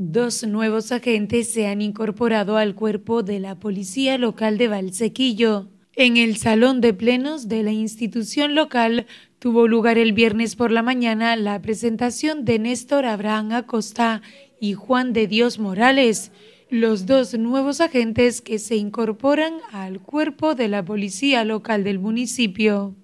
Dos nuevos agentes se han incorporado al cuerpo de la Policía Local de Valsequillo. En el salón de plenos de la institución local tuvo lugar el viernes por la mañana la presentación de Néstor Abraham Acosta y Juan de Dios Morales, los dos nuevos agentes que se incorporan al cuerpo de la Policía Local del municipio.